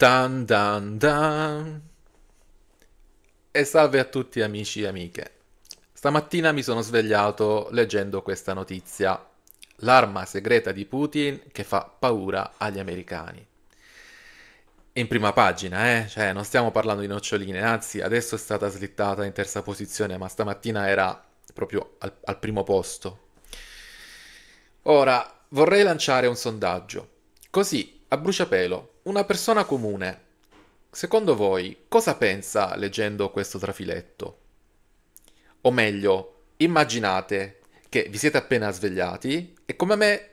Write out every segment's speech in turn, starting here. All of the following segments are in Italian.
Dan dan dan. E salve a tutti amici e amiche. Stamattina mi sono svegliato leggendo questa notizia. L'arma segreta di Putin che fa paura agli americani. In prima pagina, eh? Cioè, non stiamo parlando di noccioline, anzi, adesso è stata slittata in terza posizione, ma stamattina era proprio al, al primo posto. Ora, vorrei lanciare un sondaggio. Così, a bruciapelo, una persona comune, secondo voi, cosa pensa leggendo questo trafiletto? O meglio, immaginate che vi siete appena svegliati e come me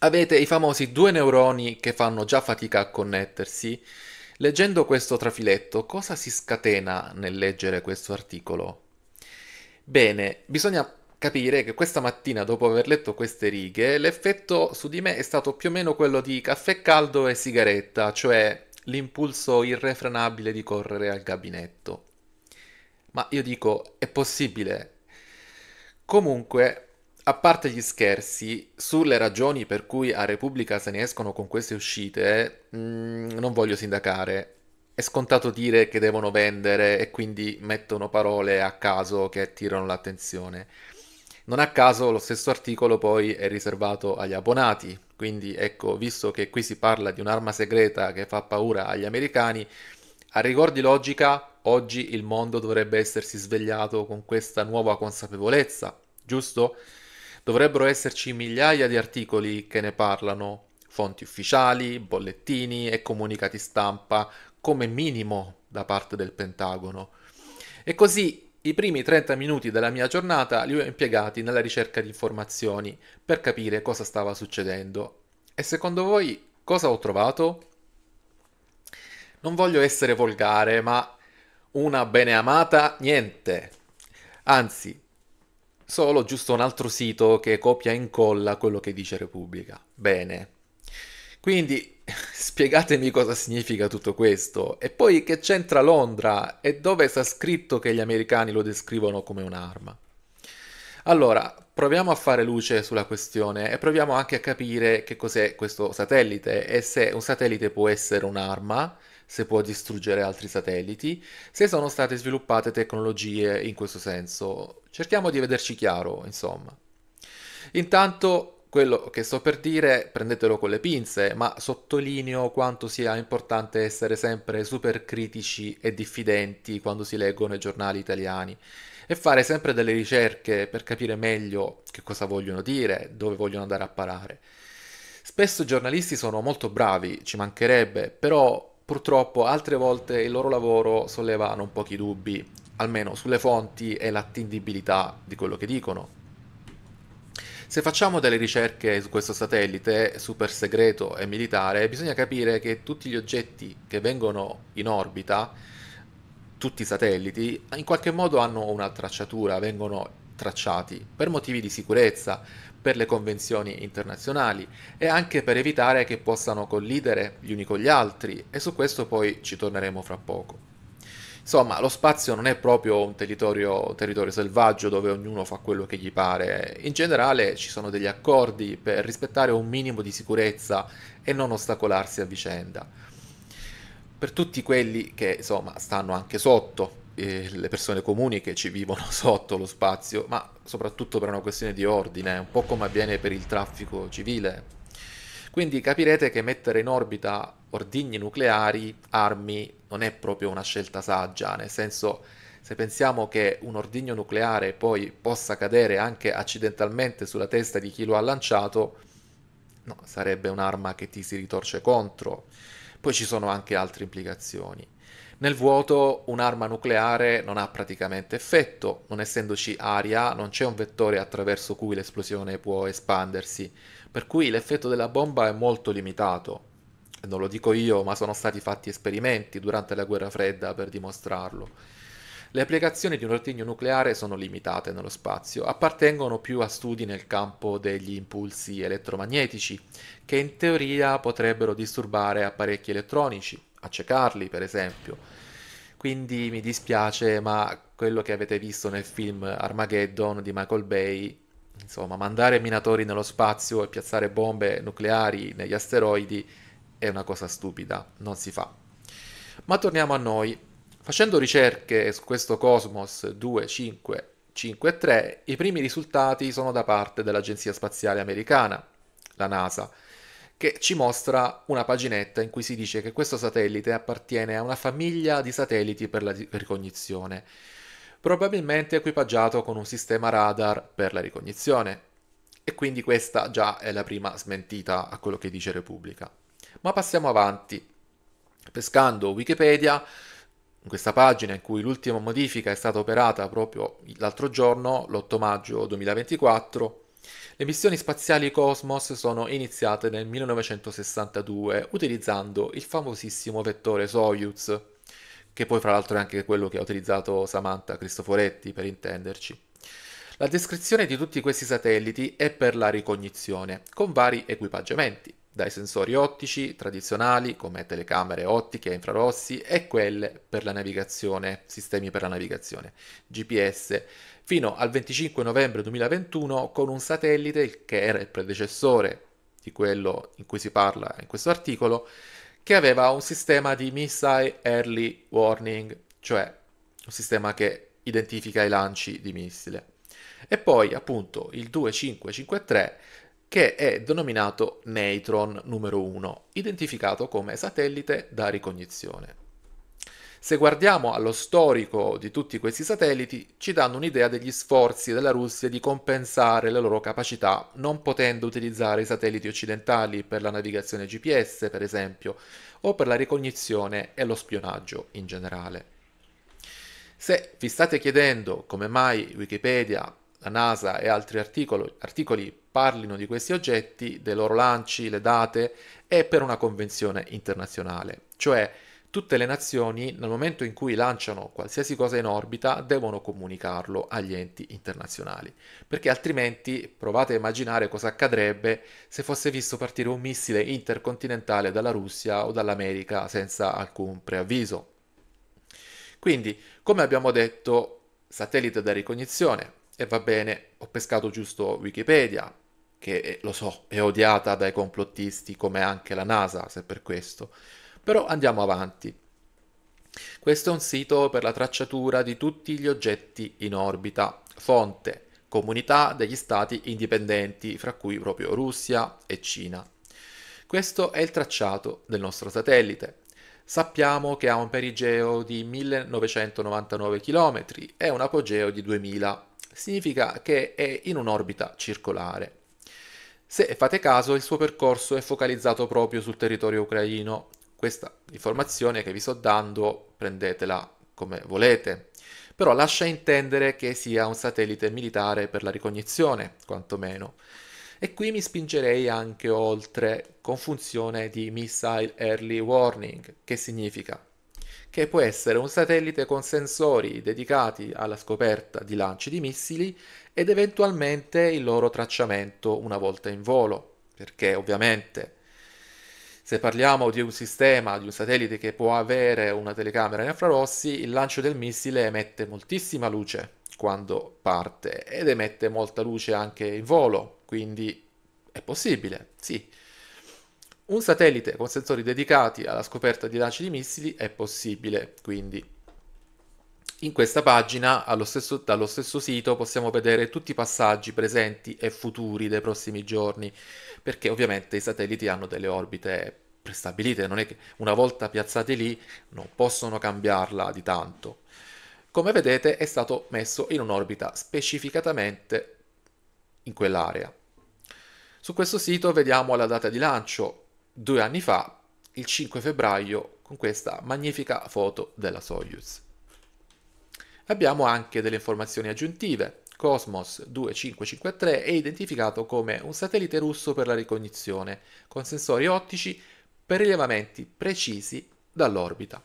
avete i famosi due neuroni che fanno già fatica a connettersi. Leggendo questo trafiletto, cosa si scatena nel leggere questo articolo? Bene, bisogna capire che questa mattina, dopo aver letto queste righe, l'effetto su di me è stato più o meno quello di caffè caldo e sigaretta, cioè l'impulso irrefrenabile di correre al gabinetto. Ma io dico, è possibile? Comunque, a parte gli scherzi, sulle ragioni per cui a Repubblica se ne escono con queste uscite, mh, mm, non voglio sindacare. È scontato dire che devono vendere e quindi mettono parole a caso che attirano l'attenzione. Non a caso lo stesso articolo poi è riservato agli abbonati, quindi ecco, visto che qui si parla di un'arma segreta che fa paura agli americani, a rigor di logica oggi il mondo dovrebbe essersi svegliato con questa nuova consapevolezza, giusto? Dovrebbero esserci migliaia di articoli che ne parlano, fonti ufficiali, bollettini e comunicati stampa, come minimo da parte del Pentagono. E così i primi 30 minuti della mia giornata li ho impiegati nella ricerca di informazioni per capire cosa stava succedendo. E secondo voi cosa ho trovato? Non voglio essere volgare, ma una beneamata niente. Anzi, solo giusto un altro sito che copia e incolla quello che dice Repubblica. Bene. Quindi spiegatemi cosa significa tutto questo. E poi che c'entra Londra e dove sta scritto che gli americani lo descrivono come un'arma? Allora, proviamo a fare luce sulla questione e proviamo anche a capire che cos'è questo satellite e se un satellite può essere un'arma, se può distruggere altri satelliti, se sono state sviluppate tecnologie in questo senso. Cerchiamo di vederci chiaro, insomma. Intanto quello che sto per dire prendetelo con le pinze, ma sottolineo quanto sia importante essere sempre super critici e diffidenti quando si leggono i giornali italiani e fare sempre delle ricerche per capire meglio che cosa vogliono dire, dove vogliono andare a parare. Spesso i giornalisti sono molto bravi, ci mancherebbe, però purtroppo altre volte il loro lavoro solleva non pochi dubbi, almeno sulle fonti e l'attendibilità di quello che dicono. Se facciamo delle ricerche su questo satellite super segreto e militare, bisogna capire che tutti gli oggetti che vengono in orbita, tutti i satelliti, in qualche modo hanno una tracciatura, vengono tracciati per motivi di sicurezza, per le convenzioni internazionali e anche per evitare che possano collidere gli uni con gli altri e su questo poi ci torneremo fra poco. Insomma, lo spazio non è proprio un territorio, un territorio, selvaggio dove ognuno fa quello che gli pare. In generale ci sono degli accordi per rispettare un minimo di sicurezza e non ostacolarsi a vicenda. Per tutti quelli che, insomma, stanno anche sotto, eh, le persone comuni che ci vivono sotto lo spazio, ma soprattutto per una questione di ordine, un po' come avviene per il traffico civile. Quindi capirete che mettere in orbita ordigni nucleari, armi, non è proprio una scelta saggia, nel senso se pensiamo che un ordigno nucleare poi possa cadere anche accidentalmente sulla testa di chi lo ha lanciato, no, sarebbe un'arma che ti si ritorce contro. Poi ci sono anche altre implicazioni. Nel vuoto un'arma nucleare non ha praticamente effetto, non essendoci aria non c'è un vettore attraverso cui l'esplosione può espandersi, per cui l'effetto della bomba è molto limitato non lo dico io, ma sono stati fatti esperimenti durante la guerra fredda per dimostrarlo. Le applicazioni di un ordigno nucleare sono limitate nello spazio, appartengono più a studi nel campo degli impulsi elettromagnetici, che in teoria potrebbero disturbare apparecchi elettronici, accecarli per esempio. Quindi mi dispiace, ma quello che avete visto nel film Armageddon di Michael Bay, insomma, mandare minatori nello spazio e piazzare bombe nucleari negli asteroidi è una cosa stupida, non si fa. Ma torniamo a noi. Facendo ricerche su questo Cosmos 2, 5, 5 e 3, i primi risultati sono da parte dell'Agenzia Spaziale Americana, la NASA, che ci mostra una paginetta in cui si dice che questo satellite appartiene a una famiglia di satelliti per la ricognizione, probabilmente equipaggiato con un sistema radar per la ricognizione. E quindi questa già è la prima smentita a quello che dice Repubblica. Ma passiamo avanti. Pescando Wikipedia, in questa pagina in cui l'ultima modifica è stata operata proprio l'altro giorno, l'8 maggio 2024, le missioni spaziali Cosmos sono iniziate nel 1962 utilizzando il famosissimo vettore Soyuz, che poi fra l'altro è anche quello che ha utilizzato Samantha Cristoforetti per intenderci. La descrizione di tutti questi satelliti è per la ricognizione, con vari equipaggiamenti dai sensori ottici tradizionali come telecamere ottiche a infrarossi e quelle per la navigazione, sistemi per la navigazione, GPS, fino al 25 novembre 2021 con un satellite che era il predecessore di quello in cui si parla in questo articolo, che aveva un sistema di missile early warning, cioè un sistema che identifica i lanci di missile. E poi appunto il 2553 che è denominato Neutron numero 1, identificato come satellite da ricognizione. Se guardiamo allo storico di tutti questi satelliti, ci danno un'idea degli sforzi della Russia di compensare le loro capacità, non potendo utilizzare i satelliti occidentali per la navigazione GPS, per esempio, o per la ricognizione e lo spionaggio in generale. Se vi state chiedendo come mai Wikipedia, la NASA e altri articoli, articoli parlino di questi oggetti, dei loro lanci, le date, è per una convenzione internazionale, cioè tutte le nazioni nel momento in cui lanciano qualsiasi cosa in orbita devono comunicarlo agli enti internazionali, perché altrimenti provate a immaginare cosa accadrebbe se fosse visto partire un missile intercontinentale dalla Russia o dall'America senza alcun preavviso. Quindi, come abbiamo detto, satellite da ricognizione, e va bene, ho pescato giusto Wikipedia, che eh, lo so, è odiata dai complottisti come anche la NASA, se per questo. Però andiamo avanti. Questo è un sito per la tracciatura di tutti gli oggetti in orbita. Fonte, comunità degli stati indipendenti, fra cui proprio Russia e Cina. Questo è il tracciato del nostro satellite. Sappiamo che ha un perigeo di 1999 km e un apogeo di 2000. Significa che è in un'orbita circolare. Se fate caso, il suo percorso è focalizzato proprio sul territorio ucraino. Questa informazione che vi sto dando prendetela come volete, però lascia intendere che sia un satellite militare per la ricognizione, quantomeno. E qui mi spingerei anche oltre, con funzione di Missile Early Warning, che significa che può essere un satellite con sensori dedicati alla scoperta di lanci di missili ed eventualmente il loro tracciamento una volta in volo, perché ovviamente se parliamo di un sistema, di un satellite che può avere una telecamera in infrarossi, il lancio del missile emette moltissima luce quando parte ed emette molta luce anche in volo, quindi è possibile, sì. Un satellite con sensori dedicati alla scoperta di lanci di missili è possibile, quindi in questa pagina, stesso, dallo stesso sito, possiamo vedere tutti i passaggi presenti e futuri dei prossimi giorni, perché ovviamente i satelliti hanno delle orbite prestabilite, non è che una volta piazzati lì non possono cambiarla di tanto. Come vedete è stato messo in un'orbita specificatamente in quell'area. Su questo sito vediamo la data di lancio, due anni fa, il 5 febbraio, con questa magnifica foto della Soyuz. Abbiamo anche delle informazioni aggiuntive. Cosmos 2553 è identificato come un satellite russo per la ricognizione, con sensori ottici per rilevamenti precisi dall'orbita.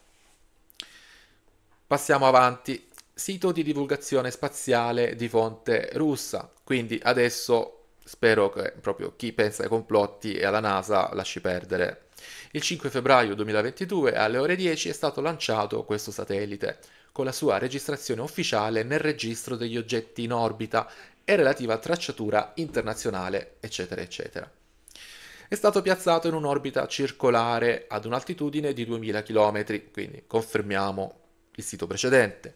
Passiamo avanti. Sito di divulgazione spaziale di fonte russa. Quindi adesso spero che proprio chi pensa ai complotti e alla NASA lasci perdere. Il 5 febbraio 2022 alle ore 10 è stato lanciato questo satellite con la sua registrazione ufficiale nel registro degli oggetti in orbita e relativa tracciatura internazionale, eccetera, eccetera. È stato piazzato in un'orbita circolare ad un'altitudine di 2000 km, quindi confermiamo il sito precedente,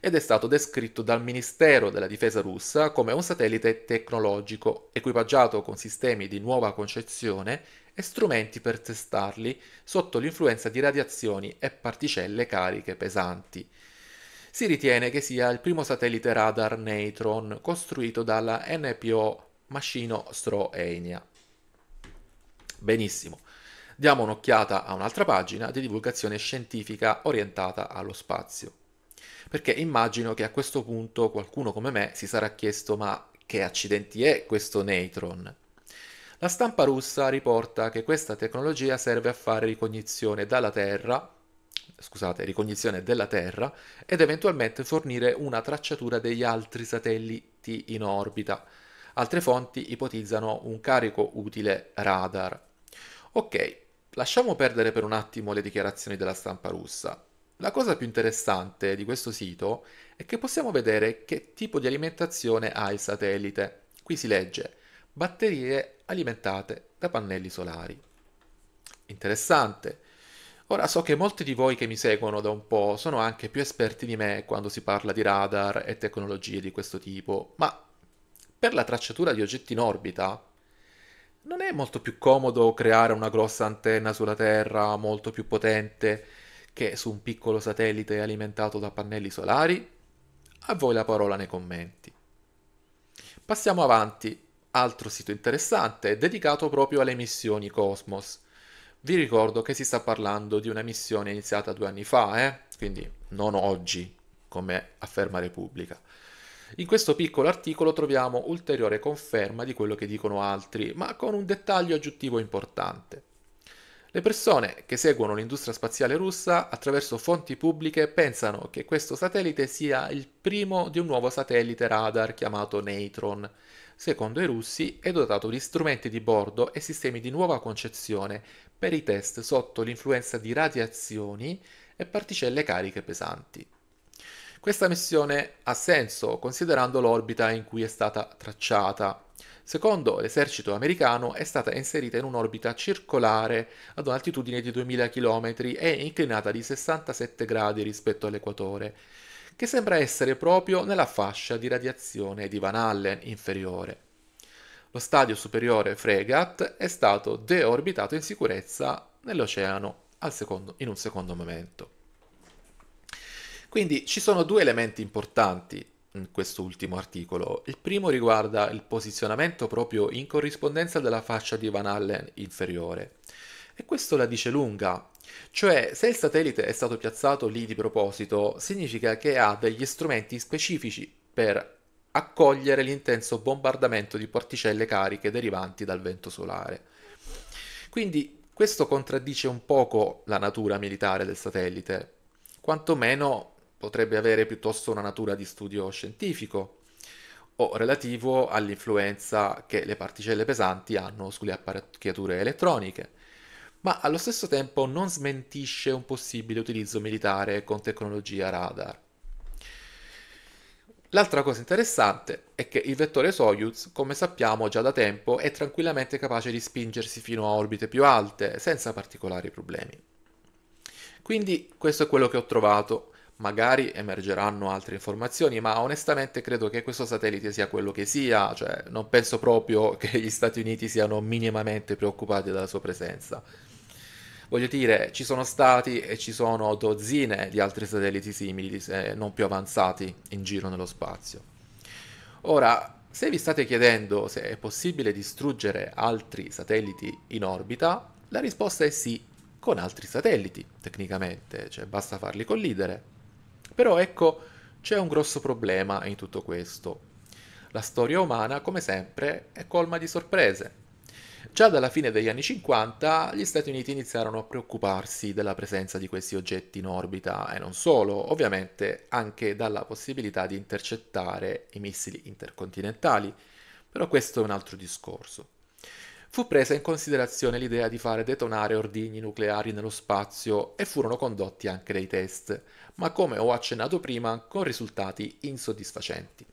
ed è stato descritto dal Ministero della Difesa russa come un satellite tecnologico, equipaggiato con sistemi di nuova concezione e strumenti per testarli sotto l'influenza di radiazioni e particelle cariche pesanti, si ritiene che sia il primo satellite radar Neutron costruito dalla NPO Machino Stroenia. Benissimo. Diamo un'occhiata a un'altra pagina di divulgazione scientifica orientata allo spazio. Perché immagino che a questo punto qualcuno come me si sarà chiesto ma che accidenti è questo Neutron? La stampa russa riporta che questa tecnologia serve a fare ricognizione dalla Terra scusate, ricognizione della Terra ed eventualmente fornire una tracciatura degli altri satelliti in orbita. Altre fonti ipotizzano un carico utile radar. Ok, lasciamo perdere per un attimo le dichiarazioni della stampa russa. La cosa più interessante di questo sito è che possiamo vedere che tipo di alimentazione ha il satellite. Qui si legge batterie alimentate da pannelli solari. Interessante. Ora so che molti di voi che mi seguono da un po' sono anche più esperti di me quando si parla di radar e tecnologie di questo tipo, ma per la tracciatura di oggetti in orbita non è molto più comodo creare una grossa antenna sulla Terra molto più potente che su un piccolo satellite alimentato da pannelli solari? A voi la parola nei commenti. Passiamo avanti. Altro sito interessante dedicato proprio alle missioni Cosmos vi ricordo che si sta parlando di una missione iniziata due anni fa, eh? quindi non oggi, come afferma Repubblica. In questo piccolo articolo troviamo ulteriore conferma di quello che dicono altri, ma con un dettaglio aggiuntivo importante. Le persone che seguono l'industria spaziale russa attraverso fonti pubbliche pensano che questo satellite sia il primo di un nuovo satellite radar chiamato Neitron. Secondo i russi è dotato di strumenti di bordo e sistemi di nuova concezione per i test sotto l'influenza di radiazioni e particelle cariche pesanti. Questa missione ha senso considerando l'orbita in cui è stata tracciata, Secondo l'esercito americano è stata inserita in un'orbita circolare ad un'altitudine di 2000 km e inclinata di 67 gradi rispetto all'equatore, che sembra essere proprio nella fascia di radiazione di Van Allen inferiore. Lo stadio superiore Fregat è stato deorbitato in sicurezza nell'oceano secondo, in un secondo momento. Quindi ci sono due elementi importanti in questo ultimo articolo. Il primo riguarda il posizionamento proprio in corrispondenza della fascia di Van Allen inferiore. E questo la dice lunga, cioè se il satellite è stato piazzato lì di proposito, significa che ha degli strumenti specifici per accogliere l'intenso bombardamento di particelle cariche derivanti dal vento solare. Quindi questo contraddice un poco la natura militare del satellite, quantomeno potrebbe avere piuttosto una natura di studio scientifico o relativo all'influenza che le particelle pesanti hanno sulle apparecchiature elettroniche, ma allo stesso tempo non smentisce un possibile utilizzo militare con tecnologia radar. L'altra cosa interessante è che il vettore Soyuz, come sappiamo già da tempo, è tranquillamente capace di spingersi fino a orbite più alte senza particolari problemi. Quindi questo è quello che ho trovato magari emergeranno altre informazioni, ma onestamente credo che questo satellite sia quello che sia, cioè non penso proprio che gli Stati Uniti siano minimamente preoccupati dalla sua presenza. Voglio dire, ci sono stati e ci sono dozzine di altri satelliti simili, se non più avanzati, in giro nello spazio. Ora, se vi state chiedendo se è possibile distruggere altri satelliti in orbita, la risposta è sì, con altri satelliti, tecnicamente, cioè basta farli collidere. Però ecco, c'è un grosso problema in tutto questo. La storia umana, come sempre, è colma di sorprese. Già dalla fine degli anni 50 gli Stati Uniti iniziarono a preoccuparsi della presenza di questi oggetti in orbita e non solo, ovviamente anche dalla possibilità di intercettare i missili intercontinentali, però questo è un altro discorso fu presa in considerazione l'idea di fare detonare ordigni nucleari nello spazio e furono condotti anche dei test, ma come ho accennato prima, con risultati insoddisfacenti.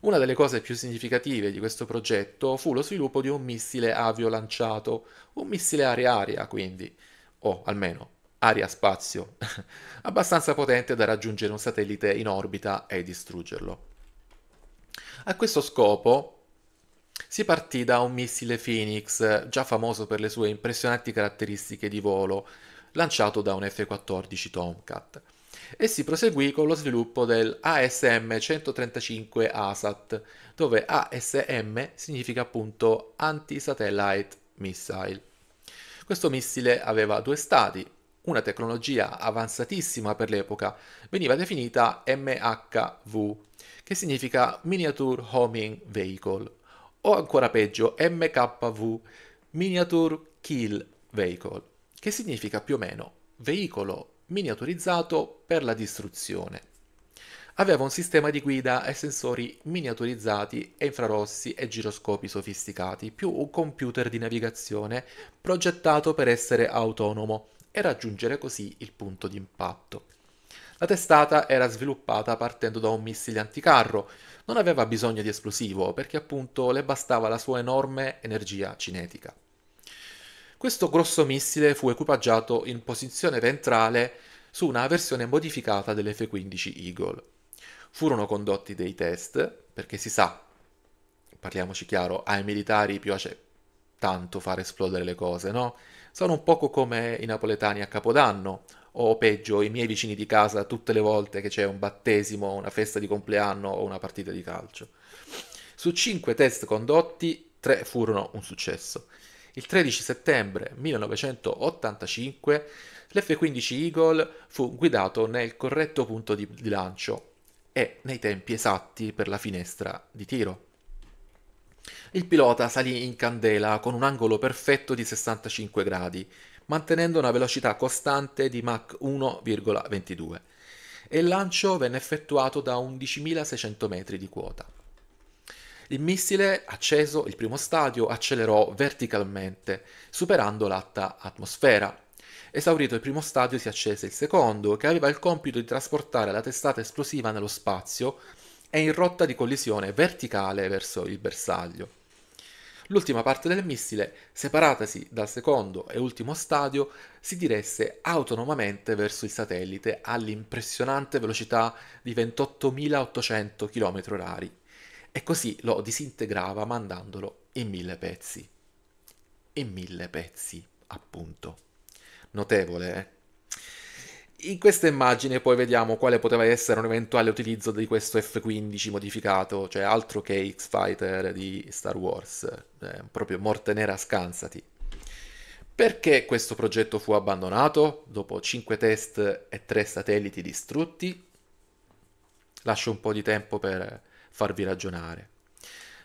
Una delle cose più significative di questo progetto fu lo sviluppo di un missile avio lanciato, un missile aria-aria quindi, o almeno aria-spazio, abbastanza potente da raggiungere un satellite in orbita e distruggerlo. A questo scopo, si partì da un missile Phoenix, già famoso per le sue impressionanti caratteristiche di volo, lanciato da un F-14 Tomcat, e si proseguì con lo sviluppo del ASM-135 ASAT, dove ASM significa appunto Anti-Satellite Missile. Questo missile aveva due stati, una tecnologia avanzatissima per l'epoca, veniva definita MHV, che significa Miniature Homing Vehicle o ancora peggio MKV, Miniature Kill Vehicle, che significa più o meno veicolo miniaturizzato per la distruzione. Aveva un sistema di guida e sensori miniaturizzati e infrarossi e giroscopi sofisticati, più un computer di navigazione progettato per essere autonomo e raggiungere così il punto di impatto. La testata era sviluppata partendo da un missile anticarro, non aveva bisogno di esplosivo perché appunto le bastava la sua enorme energia cinetica. Questo grosso missile fu equipaggiato in posizione ventrale su una versione modificata dell'F-15 Eagle. Furono condotti dei test, perché si sa, parliamoci chiaro, ai militari piace tanto far esplodere le cose, no? Sono un poco come i napoletani a Capodanno, o peggio i miei vicini di casa tutte le volte che c'è un battesimo, una festa di compleanno o una partita di calcio. Su cinque test condotti, tre furono un successo. Il 13 settembre 1985 l'F-15 Eagle fu guidato nel corretto punto di lancio e nei tempi esatti per la finestra di tiro. Il pilota salì in candela con un angolo perfetto di 65 gradi, mantenendo una velocità costante di Mach 1,22 e il lancio venne effettuato da 11.600 metri di quota. Il missile, acceso il primo stadio, accelerò verticalmente, superando l'atta atmosfera. Esaurito il primo stadio si accese il secondo, che aveva il compito di trasportare la testata esplosiva nello spazio e in rotta di collisione verticale verso il bersaglio. L'ultima parte del missile, separatasi dal secondo e ultimo stadio, si diresse autonomamente verso il satellite all'impressionante velocità di 28.800 km/h e così lo disintegrava mandandolo in mille pezzi. In mille pezzi, appunto. Notevole, eh? In questa immagine poi vediamo quale poteva essere un eventuale utilizzo di questo F-15 modificato, cioè altro che X-Fighter di Star Wars, eh, proprio morte nera scansati. Perché questo progetto fu abbandonato dopo 5 test e 3 satelliti distrutti? Lascio un po' di tempo per farvi ragionare.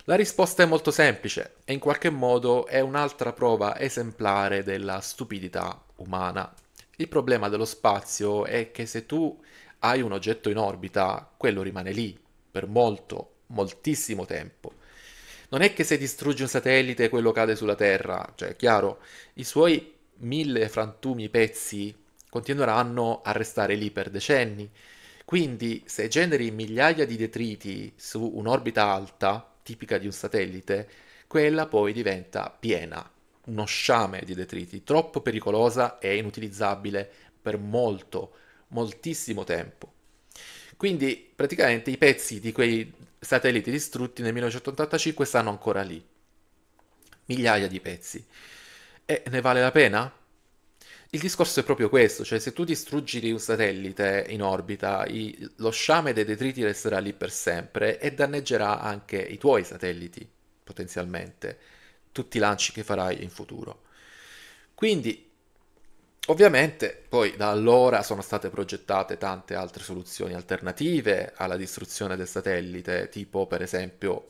La risposta è molto semplice e in qualche modo è un'altra prova esemplare della stupidità umana. Il problema dello spazio è che se tu hai un oggetto in orbita, quello rimane lì per molto, moltissimo tempo. Non è che se distruggi un satellite quello cade sulla Terra, cioè è chiaro, i suoi mille frantumi pezzi continueranno a restare lì per decenni. Quindi se generi migliaia di detriti su un'orbita alta, tipica di un satellite, quella poi diventa piena, uno sciame di detriti, troppo pericolosa e inutilizzabile per molto, moltissimo tempo. Quindi praticamente i pezzi di quei satelliti distrutti nel 1985 stanno ancora lì. Migliaia di pezzi. E ne vale la pena? Il discorso è proprio questo, cioè se tu distruggi un satellite in orbita, i, lo sciame dei detriti resterà lì per sempre e danneggerà anche i tuoi satelliti, potenzialmente tutti i lanci che farai in futuro. Quindi, ovviamente, poi da allora sono state progettate tante altre soluzioni alternative alla distruzione del satellite, tipo per esempio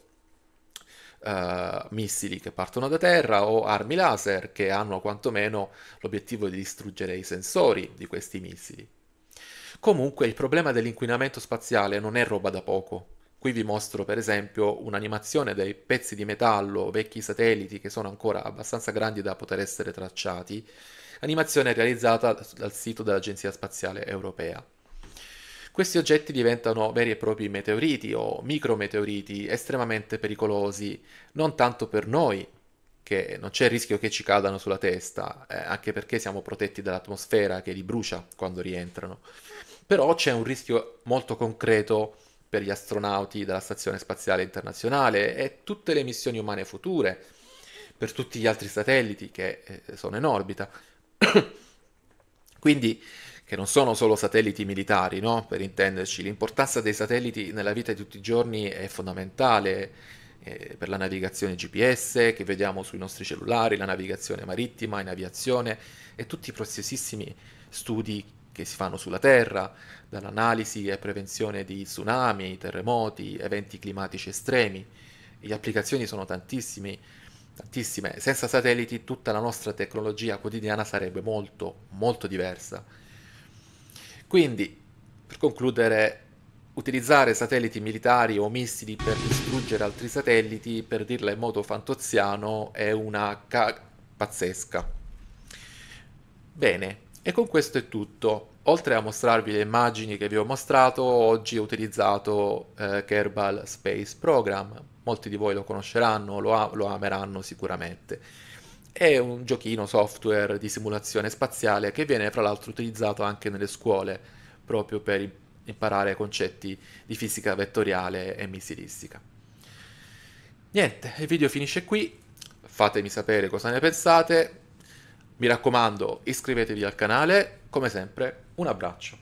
Uh, missili che partono da terra o armi laser che hanno quantomeno l'obiettivo di distruggere i sensori di questi missili. Comunque il problema dell'inquinamento spaziale non è roba da poco. Qui vi mostro per esempio un'animazione dei pezzi di metallo, vecchi satelliti che sono ancora abbastanza grandi da poter essere tracciati, animazione realizzata dal sito dell'Agenzia Spaziale Europea. Questi oggetti diventano veri e propri meteoriti o micrometeoriti estremamente pericolosi, non tanto per noi, che non c'è il rischio che ci cadano sulla testa, eh, anche perché siamo protetti dall'atmosfera che li brucia quando rientrano, però c'è un rischio molto concreto per gli astronauti della Stazione Spaziale Internazionale e tutte le missioni umane future, per tutti gli altri satelliti che eh, sono in orbita. Quindi, che non sono solo satelliti militari, no? per intenderci, l'importanza dei satelliti nella vita di tutti i giorni è fondamentale eh, per la navigazione GPS che vediamo sui nostri cellulari, la navigazione marittima, in aviazione e tutti i preziosissimi studi che si fanno sulla Terra, dall'analisi e prevenzione di tsunami, terremoti, eventi climatici estremi. Le applicazioni sono tantissime, tantissime. Senza satelliti tutta la nostra tecnologia quotidiana sarebbe molto, molto diversa. Quindi, per concludere, utilizzare satelliti militari o missili per distruggere altri satelliti, per dirla in modo fantoziano, è una ca- pazzesca. Bene, e con questo è tutto. Oltre a mostrarvi le immagini che vi ho mostrato, oggi ho utilizzato eh, Kerbal Space Program. Molti di voi lo conosceranno, lo, lo ameranno sicuramente. È un giochino software di simulazione spaziale che viene fra l'altro utilizzato anche nelle scuole proprio per imparare concetti di fisica vettoriale e missilistica. Niente, il video finisce qui, fatemi sapere cosa ne pensate, mi raccomando, iscrivetevi al canale, come sempre un abbraccio.